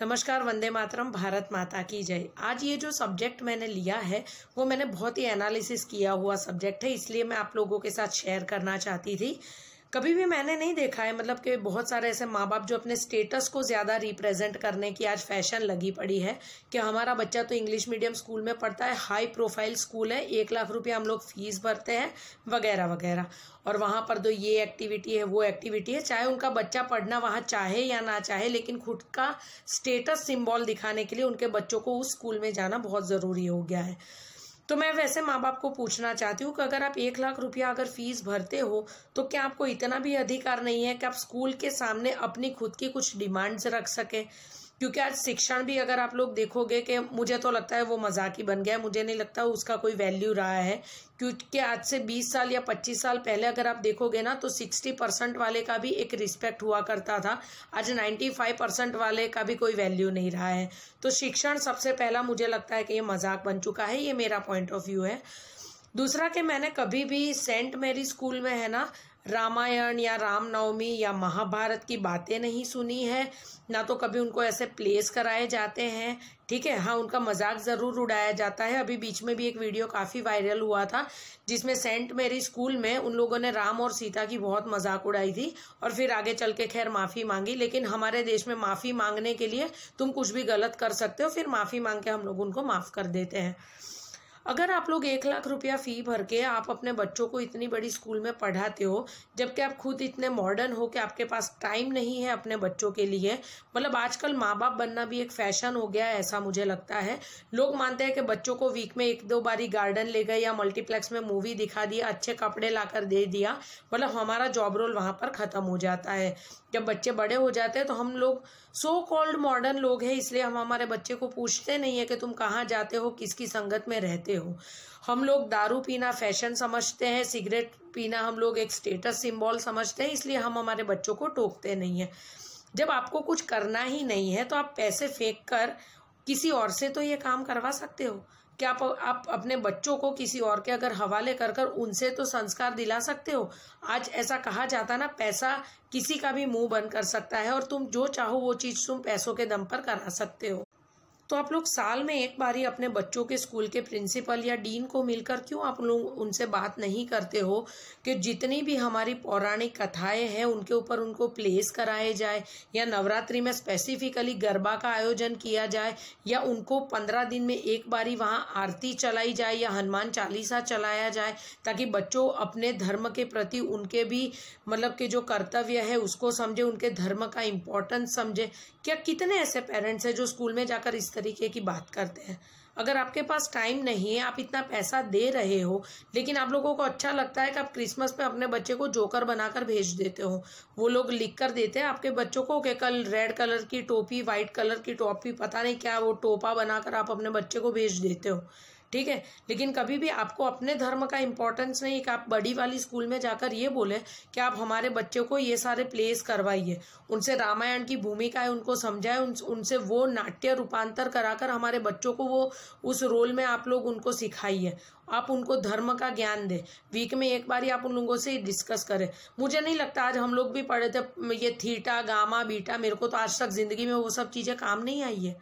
नमस्कार वंदे मातरम भारत माता की जय आज ये जो सब्जेक्ट मैंने लिया है वो मैंने बहुत ही एनालिसिस किया हुआ सब्जेक्ट है इसलिए मैं आप लोगों के साथ शेयर करना चाहती थी कभी भी मैंने नहीं देखा है मतलब कि बहुत सारे ऐसे माँ बाप जो अपने स्टेटस को ज़्यादा रिप्रेजेंट करने की आज फैशन लगी पड़ी है कि हमारा बच्चा तो इंग्लिश मीडियम स्कूल में पढ़ता है हाई प्रोफाइल स्कूल है एक लाख रुपये हम लोग फीस भरते हैं वगैरह वगैरह और वहाँ पर तो ये एक्टिविटी है वो एक्टिविटी है चाहे उनका बच्चा पढ़ना वहाँ चाहे या ना चाहे लेकिन खुद का स्टेटस सिम्बॉल दिखाने के लिए उनके बच्चों को उस स्कूल में जाना बहुत ज़रूरी हो गया है तो मैं वैसे माँ बाप को पूछना चाहती हूँ कि अगर आप एक लाख रुपया अगर फीस भरते हो तो क्या आपको इतना भी अधिकार नहीं है कि आप स्कूल के सामने अपनी खुद की कुछ डिमांड्स रख सकें क्योंकि आज शिक्षण भी अगर आप लोग देखोगे कि मुझे तो लगता है वो मजाक ही बन गया है मुझे नहीं लगता उसका कोई वैल्यू रहा है क्योंकि आज से बीस साल या पच्चीस साल पहले अगर आप देखोगे ना तो सिक्सटी परसेंट वाले का भी एक रिस्पेक्ट हुआ करता था आज 95 फाइव परसेंट वाले का भी कोई वैल्यू नहीं रहा है तो शिक्षण सबसे पहला मुझे लगता है कि ये मजाक बन चुका है ये मेरा पॉइंट ऑफ व्यू है दूसरा कि मैंने कभी भी सेंट मेरी स्कूल में है ना रामायण या रामनवमी या महाभारत की बातें नहीं सुनी है ना तो कभी उनको ऐसे प्लेस कराए जाते हैं ठीक है हाँ उनका मजाक ज़रूर उड़ाया जाता है अभी बीच में भी एक वीडियो काफ़ी वायरल हुआ था जिसमें सेंट मेरी स्कूल में उन लोगों ने राम और सीता की बहुत मजाक उड़ाई थी और फिर आगे चल के खैर माफ़ी मांगी लेकिन हमारे देश में माफ़ी मांगने के लिए तुम कुछ भी गलत कर सकते हो फिर माफ़ी मांग के हम लोग उनको माफ़ कर देते हैं अगर आप लोग एक लाख रुपया फ़ी भर के आप अपने बच्चों को इतनी बड़ी स्कूल में पढ़ाते हो जबकि आप खुद इतने मॉडर्न हो कि आपके पास टाइम नहीं है अपने बच्चों के लिए मतलब आजकल माँ बाप बनना भी एक फैशन हो गया है ऐसा मुझे लगता है लोग मानते हैं कि बच्चों को वीक में एक दो बारी गार्डन ले गए या मल्टीप्लेक्स में मूवी दिखा दिया अच्छे कपड़े लाकर दे दिया मतलब हमारा जॉब रोल वहाँ पर ख़त्म हो जाता है जब बच्चे बड़े हो जाते हैं तो हम लोग सो कॉल्ड मॉडर्न लोग हैं इसलिए हम हमारे बच्चे को पूछते नहीं है कि तुम कहाँ जाते हो किसकी संगत में रहते हो हम लोग दारू पीना फैशन समझते हैं सिगरेट पीना हम लोग एक स्टेटस सिंबल समझते हैं इसलिए हम हमारे बच्चों को टोकते नहीं है जब आपको कुछ करना ही नहीं है तो आप पैसे फेंक कर किसी और से तो ये काम करवा सकते हो कि आप आप अपने बच्चों को किसी और के अगर हवाले कर कर उनसे तो संस्कार दिला सकते हो आज ऐसा कहा जाता ना पैसा किसी का भी मुंह बंद कर सकता है और तुम जो चाहो वो चीज़ तुम पैसों के दम पर करा सकते हो तो आप लोग साल में एक बार ही अपने बच्चों के स्कूल के प्रिंसिपल या डीन को मिलकर क्यों आप लोग उनसे बात नहीं करते हो कि जितनी भी हमारी पौराणिक कथाएं हैं उनके ऊपर उनको प्लेस कराए जाए या नवरात्रि में स्पेसिफिकली गरबा का आयोजन किया जाए या उनको पंद्रह दिन में एक बारी वहाँ आरती चलाई जाए या हनुमान चालीसा चलाया जाए ताकि बच्चों अपने धर्म के प्रति उनके भी मतलब के जो कर्तव्य है उसको समझे उनके धर्म का इम्पोर्टेंस समझे क्या कितने ऐसे पेरेंट्स हैं जो स्कूल में जाकर इस तरीके की बात करते हैं अगर आपके पास टाइम नहीं है आप इतना पैसा दे रहे हो लेकिन आप लोगों को अच्छा लगता है कि आप क्रिसमस पे अपने बच्चे को जोकर बनाकर भेज देते हो वो लोग लिख कर देते हैं आपके बच्चों को कि कल रेड कलर की टोपी वाइट कलर की टोपी पता नहीं क्या वो टोपा बनाकर आप अपने बच्चे को भेज देते हो ठीक है लेकिन कभी भी आपको अपने धर्म का इम्पोर्टेंस नहीं कि आप बड़ी वाली स्कूल में जाकर ये बोले कि आप हमारे बच्चों को ये सारे प्लेस करवाइए उनसे रामायण की भूमिका है उनको समझाए उन, उनसे वो नाट्य रूपांतर कराकर हमारे बच्चों को वो उस रोल में आप लोग उनको सिखाइए आप उनको धर्म का ज्ञान दें वीक में एक बार ही आप उन लोगों से डिस्कस करें मुझे नहीं लगता आज हम लोग भी पढ़े थे ये थीटा गामा बीटा मेरे को तो आज तक ज़िंदगी में वो सब चीज़ें काम नहीं आई है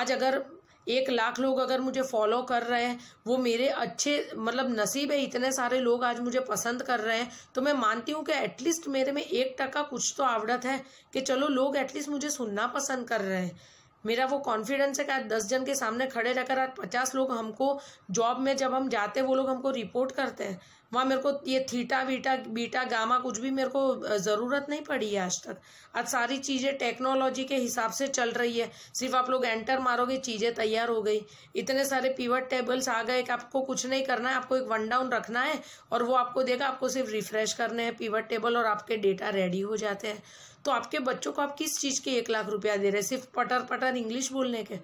आज अगर एक लाख लोग अगर मुझे फॉलो कर रहे हैं वो मेरे अच्छे मतलब नसीब है इतने सारे लोग आज मुझे पसंद कर रहे हैं तो मैं मानती हूँ कि एटलीस्ट मेरे में एक टका कुछ तो आवड़त है कि चलो लोग एटलीस्ट मुझे सुनना पसंद कर रहे हैं मेरा वो कॉन्फिडेंस है कि आज दस जन के सामने खड़े रहकर आज पचास लोग हमको जॉब में जब हम जाते हैं वो लोग हमको रिपोर्ट करते हैं वहाँ मेरे को ये थीटा वीटा बीटा गामा कुछ भी मेरे को ज़रूरत नहीं पड़ी है आज तक आज सारी चीज़ें टेक्नोलॉजी के हिसाब से चल रही है सिर्फ आप लोग एंटर मारोगे चीज़ें तैयार हो गई इतने सारे पीवट टेबल्स आ गए कि आपको कुछ नहीं करना है आपको एक वन डाउन रखना है और वो आपको देगा आपको सिर्फ रिफ्रेश करने हैं पीवट टेबल और आपके डेटा रेडी हो जाते हैं तो आपके बच्चों को आप किस चीज़ के एक लाख रुपया दे रहे हैं सिर्फ पटर पटर इंग्लिश बोलने के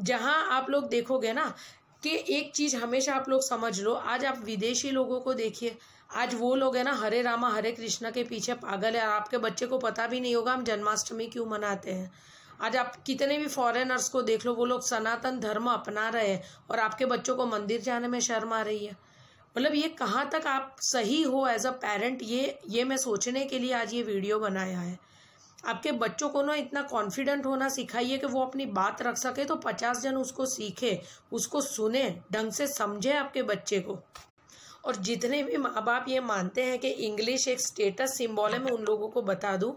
जहाँ आप लोग देखोगे ना कि एक चीज़ हमेशा आप लोग समझ लो आज आप विदेशी लोगों को देखिए आज वो लोग है ना हरे रामा हरे कृष्णा के पीछे पागल है आपके बच्चे को पता भी नहीं होगा हम जन्माष्टमी क्यों मनाते हैं आज आप कितने भी फॉरेनर्स को देख लो वो लोग सनातन धर्म अपना रहे हैं और आपके बच्चों को मंदिर जाने में शर्म आ रही है मतलब ये कहाँ तक आप सही हो एज अ पेरेंट ये ये मैं सोचने के लिए आज ये वीडियो बनाया है आपके बच्चों को ना इतना कॉन्फिडेंट होना सिखाइए कि वो अपनी बात रख सके तो पचास जन उसको सीखे उसको सुने ढंग से समझे आपके बच्चे को और जितने भी माँ बाप ये मानते हैं कि इंग्लिश एक स्टेटस सिंबल है मैं उन लोगों को बता दूं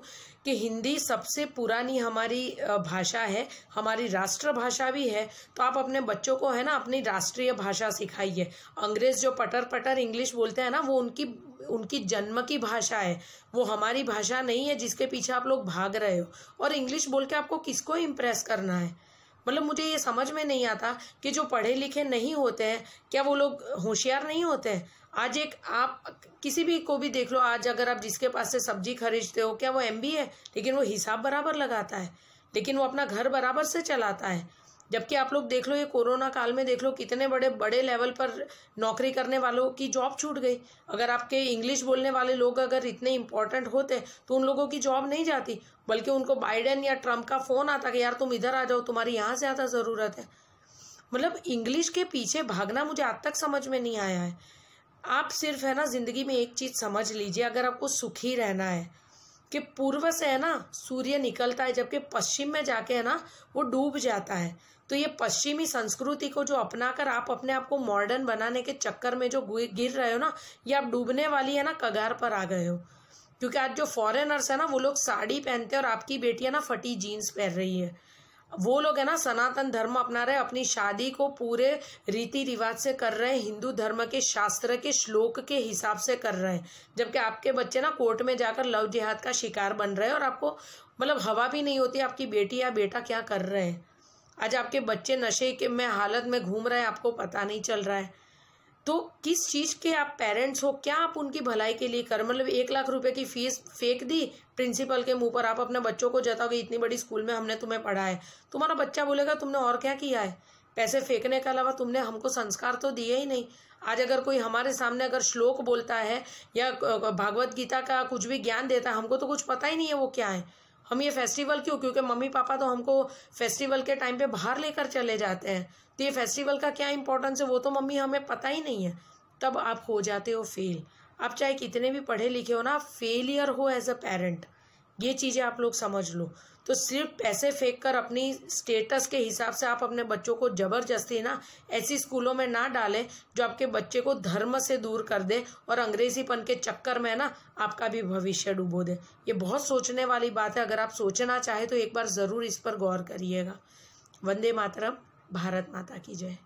कि हिंदी सबसे पुरानी हमारी भाषा है हमारी राष्ट्रभाषा भी है तो आप अपने बच्चों को है ना अपनी राष्ट्रीय भाषा सिखाइए अंग्रेज जो पटर पटर इंग्लिश बोलते हैं ना वो उनकी उनकी जन्म की भाषा है वो हमारी भाषा नहीं है जिसके पीछे आप लोग भाग रहे हो और इंग्लिश बोल के आपको किसको इम्प्रेस करना है मतलब मुझे ये समझ में नहीं आता कि जो पढ़े लिखे नहीं होते हैं क्या वो लोग होशियार नहीं होते हैं आज एक आप किसी भी को भी देख लो आज अगर आप जिसके पास से सब्जी खरीदते हो क्या वो एम है लेकिन वो हिसाब बराबर लगाता है लेकिन वो अपना घर बराबर से चलाता है जबकि आप लोग देख लो ये कोरोना काल में देख लो कितने बड़े बड़े लेवल पर नौकरी करने वालों की जॉब छूट गई अगर आपके इंग्लिश बोलने वाले लोग अगर इतने इंपॉर्टेंट होते तो उन लोगों की जॉब नहीं जाती बल्कि उनको बाइडेन या ट्रम्प का फ़ोन आता कि यार तुम इधर आ जाओ तुम्हारी यहाँ से ज़्यादा ज़रूरत है मतलब इंग्लिश के पीछे भागना मुझे आज तक समझ में नहीं आया है आप सिर्फ है ना ज़िंदगी में एक चीज़ समझ लीजिए अगर आपको सुखी रहना है कि पूर्व से है ना सूर्य निकलता है जबकि पश्चिम में जाके है ना वो डूब जाता है तो ये पश्चिमी संस्कृति को जो अपनाकर आप अपने आप को मॉडर्न बनाने के चक्कर में जो गिर रहे हो ना ये आप डूबने वाली है ना कगार पर आ गए हो क्योंकि आज जो फॉरेनर्स है ना वो लोग साड़ी पहनते हैं और आपकी बेटी है ना फटी जीन्स पहन रही है वो लोग है ना सनातन धर्म अपना रहे अपनी शादी को पूरे रीति रिवाज से कर रहे हैं हिंदू धर्म के शास्त्र के श्लोक के हिसाब से कर रहे हैं जबकि आपके बच्चे ना कोर्ट में जाकर लव जिहाद का शिकार बन रहे हैं और आपको मतलब हवा भी नहीं होती आपकी बेटी या बेटा क्या कर रहे हैं आज आपके बच्चे नशे के में हालत में घूम रहे हैं आपको पता नहीं चल रहा है तो किस चीज़ के आप पेरेंट्स हो क्या आप उनकी भलाई के लिए कर मतलब एक लाख रुपए की फीस फेंक दी प्रिंसिपल के मुंह पर आप अपने बच्चों को जताओगे इतनी बड़ी स्कूल में हमने तुम्हें पढ़ा है तुम्हारा बच्चा बोलेगा तुमने और क्या किया है पैसे फेंकने के अलावा तुमने हमको संस्कार तो दिए ही नहीं आज अगर कोई हमारे सामने अगर श्लोक बोलता है या भागवत गीता का कुछ भी ज्ञान देता है हमको तो कुछ पता ही नहीं है वो क्या है हम ये फेस्टिवल क्यों क्योंकि मम्मी पापा तो हमको फेस्टिवल के टाइम पे बाहर लेकर चले जाते हैं तो ये फेस्टिवल का क्या इंपॉर्टेंस है वो तो मम्मी हमें पता ही नहीं है तब आप हो जाते हो फेल आप चाहे कितने भी पढ़े लिखे हो ना फेलियर हो एज अ पेरेंट ये चीज़ें आप लोग समझ लो तो सिर्फ पैसे फेंक कर अपनी स्टेटस के हिसाब से आप अपने बच्चों को ज़बरदस्ती ना ऐसी स्कूलों में ना डालें जो आपके बच्चे को धर्म से दूर कर दे और अंग्रेजीपन के चक्कर में ना आपका भी भविष्य डूबो दे ये बहुत सोचने वाली बात है अगर आप सोचना चाहें तो एक बार ज़रूर इस पर गौर करिएगा वंदे मातरम भारत माता की जय